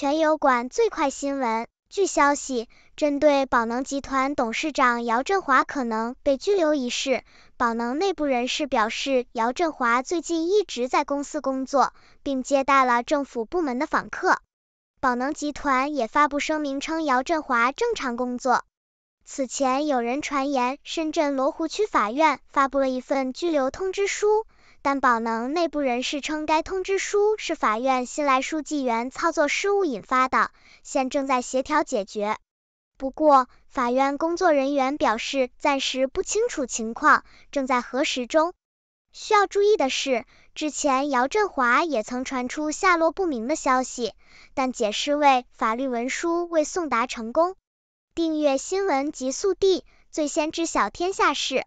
全油管最快新闻。据消息，针对宝能集团董事长姚振华可能被拘留一事，宝能内部人士表示，姚振华最近一直在公司工作，并接待了政府部门的访客。宝能集团也发布声明称，姚振华正常工作。此前有人传言，深圳罗湖区法院发布了一份拘留通知书。但宝能内部人士称，该通知书是法院新来书记员操作失误引发的，现正在协调解决。不过，法院工作人员表示，暂时不清楚情况，正在核实中。需要注意的是，之前姚振华也曾传出下落不明的消息，但解释为法律文书未送达成功。订阅新闻极速递，最先知晓天下事。